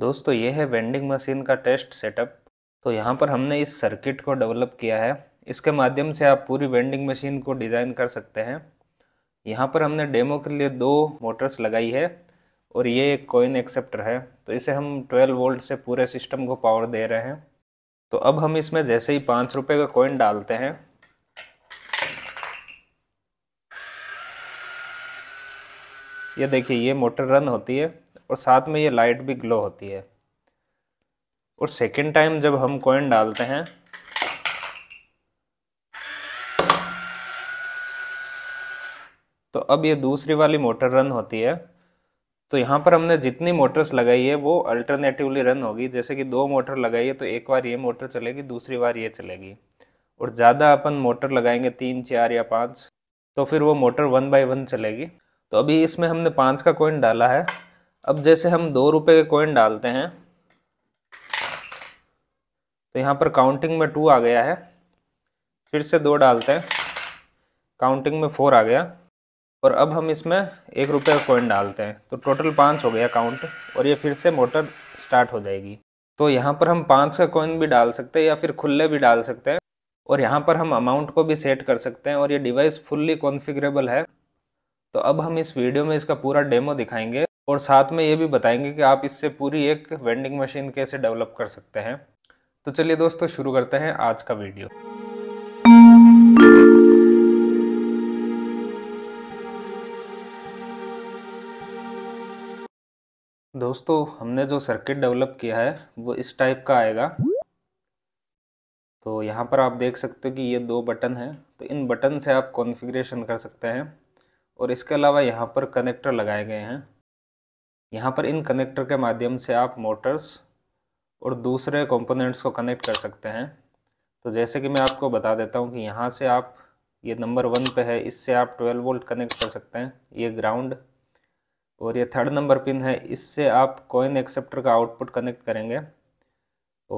दोस्तों ये है वेंडिंग मशीन का टेस्ट सेटअप तो यहाँ पर हमने इस सर्किट को डेवलप किया है इसके माध्यम से आप पूरी वेंडिंग मशीन को डिज़ाइन कर सकते हैं यहाँ पर हमने डेमो के लिए दो मोटर्स लगाई है और ये एक कॉइन एक्सेप्टर है तो इसे हम 12 वोल्ट से पूरे सिस्टम को पावर दे रहे हैं तो अब हम इसमें जैसे ही पाँच रुपये का कॉइन डालते हैं ये देखिए ये मोटर रन होती है और साथ में ये लाइट भी ग्लो होती है और सेकेंड टाइम जब हम कॉइन डालते हैं तो अब ये दूसरी वाली मोटर रन होती है तो यहाँ पर हमने जितनी मोटर्स लगाई है वो अल्टरनेटिवली रन होगी जैसे कि दो मोटर लगाई है तो एक बार ये मोटर चलेगी दूसरी बार ये चलेगी और ज़्यादा अपन मोटर लगाएंगे तीन चार या पाँच तो फिर वो मोटर वन बाय वन चलेगी तो अभी इसमें हमने पाँच का कॉइन डाला है अब जैसे हम दो रुपये के कॉइन डालते हैं तो यहाँ पर काउंटिंग में टू आ गया है फिर से दो डालते हैं काउंटिंग में फोर आ गया और अब हम इसमें एक रुपये का कॉइन डालते हैं तो टोटल पाँच हो गया काउंट और ये फिर से मोटर स्टार्ट हो जाएगी तो यहाँ पर हम पाँच का कॉइन भी डाल सकते हैं या फिर खुले भी डाल सकते हैं और यहाँ पर हम अमाउंट को भी सेट कर सकते हैं और ये डिवाइस फुल्ली कॉन्फ़िगरेबल है तो अब हम इस वीडियो में इसका पूरा डेमो दिखाएंगे और साथ में ये भी बताएंगे कि आप इससे पूरी एक वेंडिंग मशीन कैसे डेवलप कर सकते हैं तो चलिए दोस्तों शुरू करते हैं आज का वीडियो दोस्तों हमने जो सर्किट डेवलप किया है वो इस टाइप का आएगा तो यहाँ पर आप देख सकते हो कि ये दो बटन हैं तो इन बटन से आप कॉन्फ़िगरेशन कर सकते हैं और इसके अलावा यहाँ पर कनेक्टर लगाए गए हैं यहाँ पर इन कनेक्टर के माध्यम से आप मोटर्स और दूसरे कंपोनेंट्स को कनेक्ट कर सकते हैं तो जैसे कि मैं आपको बता देता हूँ कि यहाँ से आप ये नंबर वन पे है इससे आप 12 वोल्ट कनेक्ट कर सकते हैं ये ग्राउंड और ये थर्ड नंबर पिन है इससे आप कॉइन एक्सेप्टर का आउटपुट कनेक्ट करेंगे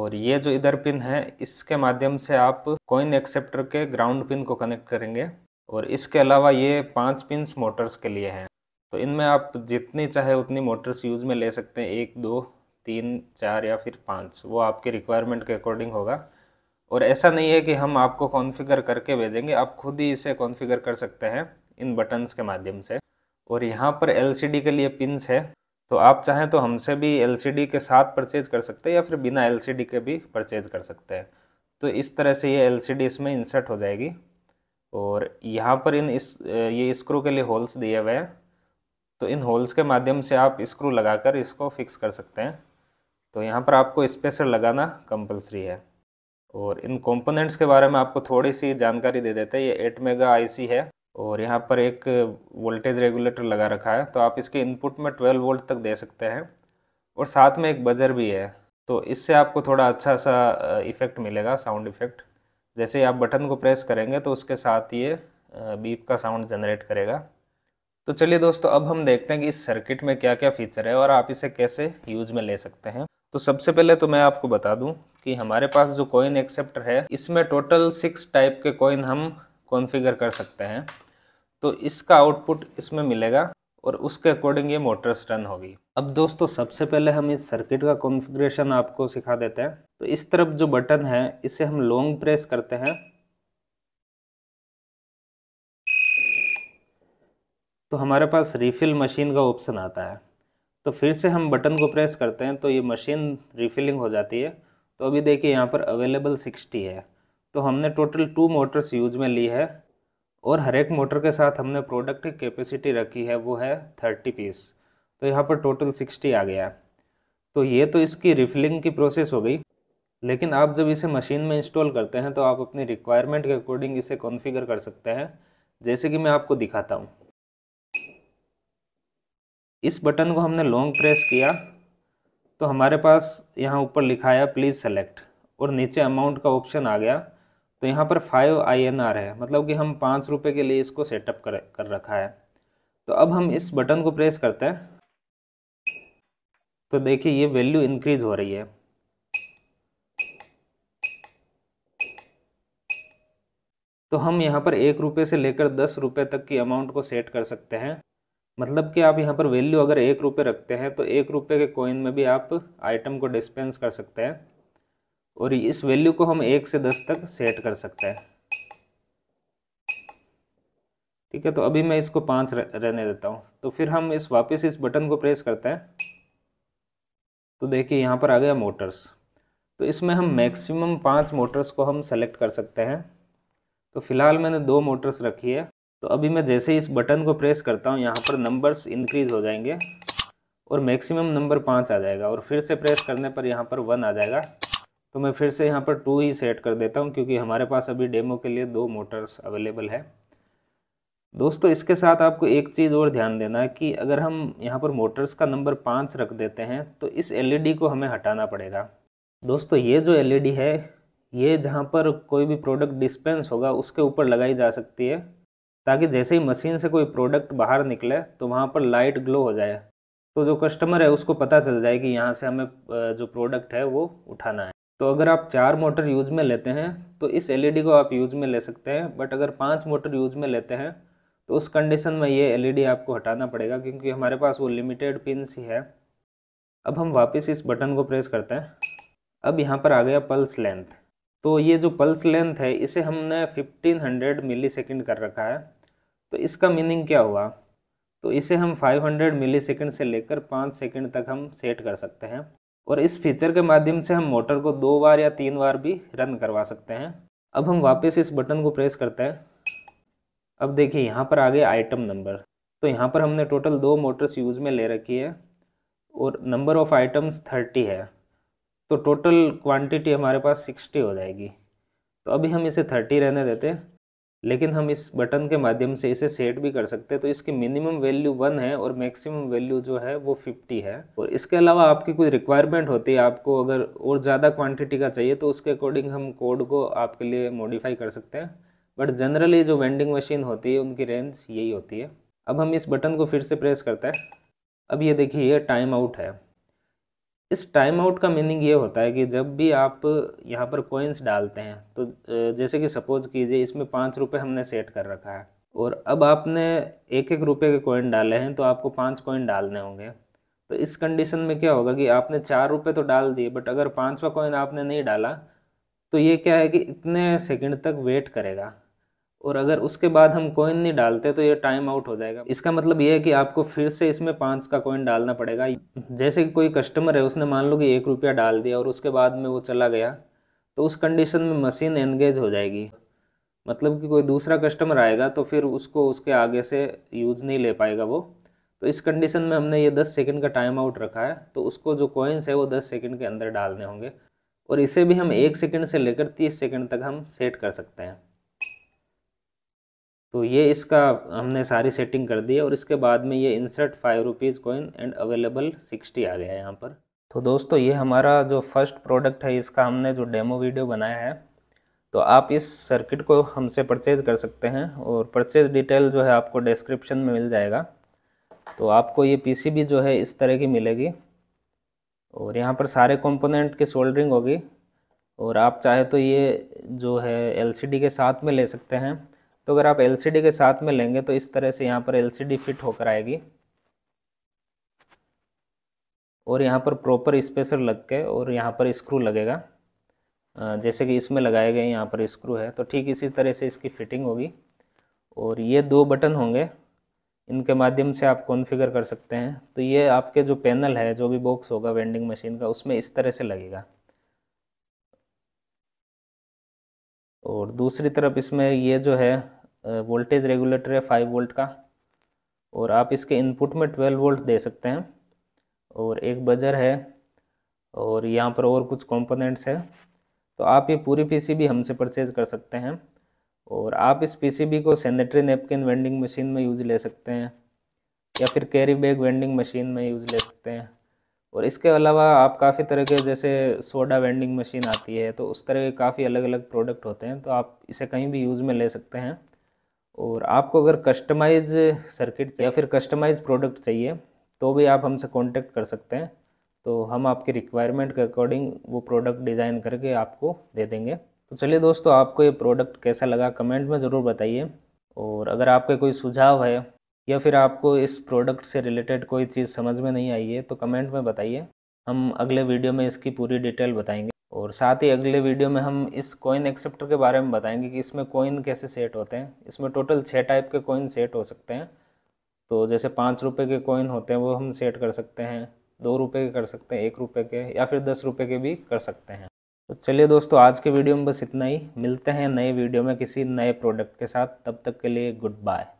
और ये जो इधर पिन है इसके माध्यम से आप कॉइन एक्सेप्टर के ग्राउंड पिन को कनेक्ट करेंगे और इसके अलावा ये पांच पिन मोटर्स के लिए हैं तो इनमें आप जितनी चाहे उतनी मोटर्स यूज़ में ले सकते हैं एक दो तीन चार या फिर पाँच वो आपके रिक्वायरमेंट के अकॉर्डिंग होगा और ऐसा नहीं है कि हम आपको कॉन्फ़िगर करके भेजेंगे आप खुद ही इसे कॉन्फ़िगर कर सकते हैं इन बटन्स के माध्यम से और यहाँ पर एल के लिए पिंस है तो आप चाहें तो हमसे भी एल के साथ परचेज कर सकते हैं या फिर बिना एल के भी परचेज कर सकते हैं तो इस तरह से ये एल इसमें इंसर्ट हो जाएगी और यहाँ पर इन इस ये स्क्रू के लिए होल्स दिए हुए हैं तो इन होल्स के माध्यम से आप स्क्रू लगाकर इसको फिक्स कर सकते हैं तो यहाँ पर आपको स्पेसर लगाना कंपलसरी है और इन कंपोनेंट्स के बारे में आपको थोड़ी सी जानकारी दे देते हैं ये एट मेगा आईसी है और यहाँ पर एक वोल्टेज रेगुलेटर लगा रखा है तो आप इसके इनपुट में ट्वेल्व वोल्ट तक दे सकते हैं और साथ में एक बजर भी है तो इससे आपको थोड़ा अच्छा सा इफ़ेक्ट मिलेगा साउंड इफ़ेक्ट जैसे आप बटन को प्रेस करेंगे तो उसके साथ ये बीप का साउंड जनरेट करेगा तो चलिए दोस्तों अब हम देखते हैं कि इस सर्किट में क्या क्या फीचर है और आप इसे कैसे यूज में ले सकते हैं तो सबसे पहले तो मैं आपको बता दूं कि हमारे पास जो कॉइन एक्सेप्टर है इसमें टोटल सिक्स टाइप के कॉइन हम कॉन्फ़िगर कर सकते हैं तो इसका आउटपुट इसमें मिलेगा और उसके अकॉर्डिंग ये मोटर्स रन होगी अब दोस्तों सबसे पहले हम इस सर्किट का कॉन्फ़िगरेशन आपको सिखा देते हैं तो इस तरफ जो बटन है इसे हम लॉन्ग प्रेस करते हैं तो हमारे पास रिफ़िल मशीन का ऑप्शन आता है तो फिर से हम बटन को प्रेस करते हैं तो ये मशीन रिफ़िलिंग हो जाती है तो अभी देखिए यहाँ पर अवेलेबल सिक्सटी है तो हमने टोटल टू मोटर्स यूज में ली है और हर एक मोटर के साथ हमने प्रोडक्ट की कैपेसिटी रखी है वो है थर्टी पीस तो यहाँ पर टोटल सिक्सटी आ गया तो ये तो इसकी रिफिलिंग की प्रोसेस हो गई लेकिन आप जब इसे मशीन में इंस्टॉल करते हैं तो आप अपनी रिक्वायरमेंट के अकॉर्डिंग इसे कॉन्फ़िगर कर सकते हैं जैसे कि मैं आपको दिखाता हूँ इस बटन को हमने लॉन्ग प्रेस किया तो हमारे पास यहाँ ऊपर लिखा है प्लीज़ सेलेक्ट और नीचे अमाउंट का ऑप्शन आ गया तो यहाँ पर फाइव आई एन आर है मतलब कि हम पाँच रुपये के लिए इसको सेटअप कर कर रखा है तो अब हम इस बटन को प्रेस करते हैं तो देखिए ये वैल्यू इंक्रीज हो रही है तो हम यहाँ पर एक रुपये से लेकर दस रुपये तक की अमाउंट को सेट कर सकते हैं मतलब कि आप यहाँ पर वैल्यू अगर एक रुपये रखते हैं तो एक रुपये के कॉइन में भी आप आइटम को डिस्पेंस कर सकते हैं और इस वैल्यू को हम एक से दस तक सेट कर सकते हैं ठीक है तो अभी मैं इसको पाँच रहने देता हूँ तो फिर हम इस वापस इस बटन को प्रेस करते हैं तो देखिए यहाँ पर आ गया मोटर्स तो इसमें हम मैक्सिमम पाँच मोटर्स को हम सेलेक्ट कर सकते हैं तो फिलहाल मैंने दो मोटर्स रखी है तो अभी मैं जैसे ही इस बटन को प्रेस करता हूँ यहाँ पर नंबर्स इंक्रीज़ हो जाएंगे और मैक्सिमम नंबर पाँच आ जाएगा और फिर से प्रेस करने पर यहाँ पर वन आ जाएगा तो मैं फिर से यहाँ पर टू ही सेट कर देता हूँ क्योंकि हमारे पास अभी डेमो के लिए दो मोटर्स अवेलेबल है दोस्तों इसके साथ आपको एक चीज़ और ध्यान देना है कि अगर हम यहाँ पर मोटर्स का नंबर पाँच रख देते हैं तो इस एलईडी e को हमें हटाना पड़ेगा दोस्तों ये जो एलईडी e है ये जहाँ पर कोई भी प्रोडक्ट डिस्पेंस होगा उसके ऊपर लगाई जा सकती है ताकि जैसे ही मशीन से कोई प्रोडक्ट बाहर निकले तो वहाँ पर लाइट ग्लो हो जाए तो जो कस्टमर है उसको पता चल जाए कि यहाँ से हमें जो प्रोडक्ट है वो उठाना है तो अगर आप चार मोटर यूज़ में लेते हैं तो इस एलईडी को आप यूज़ में ले सकते हैं बट अगर पांच मोटर यूज़ में लेते हैं तो उस कंडीशन में ये एलईडी आपको हटाना पड़ेगा क्योंकि हमारे पास वो लिमिटेड पिन ही है अब हम वापस इस बटन को प्रेस करते हैं अब यहाँ पर आ गया पल्स लेंथ तो ये जो पल्स लेंथ है इसे हमने 1500 मिलीसेकंड कर रखा है तो इसका मीनिंग क्या हुआ तो इसे हम 500 मिलीसेकंड से लेकर पाँच सेकंड तक हम सेट कर सकते हैं और इस फीचर के माध्यम से हम मोटर को दो बार या तीन बार भी रन करवा सकते हैं अब हम वापस इस बटन को प्रेस करते हैं अब देखिए यहाँ पर आ गए आइटम नंबर तो यहाँ पर हमने टोटल दो मोटर्स यूज़ में ले रखी है और नंबर ऑफ़ आइटम्स थर्टी है तो टोटल क्वांटिटी हमारे पास सिक्सटी हो जाएगी तो अभी हम इसे थर्टी रहने देते लेकिन हम इस बटन के माध्यम से इसे सेट भी कर सकते हैं तो इसकी मिनिमम वैल्यू वन है और मैक्सिमम वैल्यू जो है वो फिफ्टी है और इसके अलावा आपकी कोई रिक्वायरमेंट होती है आपको अगर और ज़्यादा क्वांटिटी का चाहिए तो उसके अकॉर्डिंग हम कोड को आपके लिए मॉडिफाई कर सकते हैं बट जनरली जो वेंडिंग मशीन होती है उनकी रेंज यही होती है अब हम इस बटन को फिर से प्रेस करते हैं अब ये देखिए टाइम आउट है इस टाइम आउट का मीनिंग ये होता है कि जब भी आप यहाँ पर कोइंस डालते हैं तो जैसे कि सपोज कीजिए इसमें पाँच रुपये हमने सेट कर रखा है और अब आपने एक एक रुपये के कोइन डाले हैं तो आपको पाँच कोइन डालने होंगे तो इस कंडीशन में क्या होगा कि आपने चार रुपये तो डाल दिए बट अगर पाँचवा कॉइन आपने नहीं डाला तो ये क्या है कि इतने सेकंड तक वेट करेगा और अगर उसके बाद हम कॉइन नहीं डालते तो ये टाइम आउट हो जाएगा इसका मतलब ये है कि आपको फिर से इसमें पाँच का कॉइन डालना पड़ेगा जैसे कि कोई कस्टमर है उसने मान लो कि एक रुपया डाल दिया और उसके बाद में वो चला गया तो उस कंडीशन में मशीन एंगेज हो जाएगी मतलब कि कोई दूसरा कस्टमर आएगा तो फिर उसको उसके आगे से यूज़ नहीं ले पाएगा वो तो इस कंडीशन में हमने ये दस सेकेंड का टाइम आउट रखा है तो उसको जो कॉइन्स है वो दस सेकेंड के अंदर डालने होंगे और इसे भी हम एक सेकेंड से लेकर तीस सेकेंड तक हम सेट कर सकते हैं तो ये इसका हमने सारी सेटिंग कर दी है और इसके बाद में ये insert five rupees coin and available sixty आ गया है यहाँ पर तो दोस्तों ये हमारा जो फर्स्ट प्रोडक्ट है इसका हमने जो डेमो वीडियो बनाया है तो आप इस सर्किट को हमसे परचेज़ कर सकते हैं और परचेज़ डिटेल जो है आपको डिस्क्रिप्शन में मिल जाएगा तो आपको ये पीसीबी जो है इस तरह की मिलेगी और यहाँ पर सारे कंपोनेंट की सोल्डरिंग होगी और आप चाहे तो ये जो है एलसीडी के साथ में ले सकते हैं तो अगर आप एलसीडी के साथ में लेंगे तो इस तरह से यहाँ पर एलसीडी फिट होकर आएगी और यहाँ पर प्रॉपर स्पेसर लग के और यहाँ पर स्क्रू लगेगा जैसे कि इसमें लगाए गए यहाँ पर स्क्रू है तो ठीक इसी तरह से इसकी फिटिंग होगी और ये दो बटन होंगे इनके माध्यम से आप कॉन्फ़िगर कर सकते हैं तो ये आपके जो पैनल है जो भी बॉक्स होगा वेंडिंग मशीन का उसमें इस तरह से लगेगा और दूसरी तरफ इसमें ये जो है वोल्टेज रेगुलेटर है फाइव वोल्ट का और आप इसके इनपुट में ट्वेल्व वोल्ट दे सकते हैं और एक बजर है और यहाँ पर और कुछ कंपोनेंट्स है तो आप ये पूरी पीसीबी हमसे परचेज़ कर सकते हैं और आप इस पीसीबी को सैनिटरी नेपकिन वेंडिंग मशीन में यूज ले सकते हैं या फिर कैरी बैग वेंडिंग मशीन में यूज ले सकते हैं और इसके अलावा आप काफ़ी तरह के जैसे सोडा वेंडिंग मशीन आती है तो उस तरह के काफ़ी अलग अलग प्रोडक्ट होते हैं तो आप इसे कहीं भी यूज़ में ले सकते हैं और आपको अगर कस्टमाइज सर्किट या फिर कस्टमाइज प्रोडक्ट चाहिए तो भी आप हमसे कांटेक्ट कर सकते हैं तो हम आपके रिक्वायरमेंट के अकॉर्डिंग वो प्रोडक्ट डिज़ाइन करके आपको दे देंगे तो चलिए दोस्तों आपको ये प्रोडक्ट कैसा लगा कमेंट में ज़रूर बताइए और अगर आपके कोई सुझाव है या फिर आपको इस प्रोडक्ट से रिलेटेड कोई चीज़ समझ में नहीं आई है तो कमेंट में बताइए हम अगले वीडियो में इसकी पूरी डिटेल बताएंगे और साथ ही अगले वीडियो में हम इस कॉइन एक्सेप्टर के बारे में बताएंगे कि इसमें कॉइन कैसे सेट होते हैं इसमें टोटल छः टाइप के कॉइन सेट हो सकते हैं तो जैसे पाँच रुपये के कॉइन होते हैं वो हम सेट कर सकते हैं दो रुपये के कर सकते हैं एक रुपये के या फिर दस रुपये के भी कर सकते हैं तो चलिए दोस्तों आज के वीडियो में बस इतना ही मिलते हैं नए वीडियो में किसी नए प्रोडक्ट के साथ तब तक के लिए गुड बाय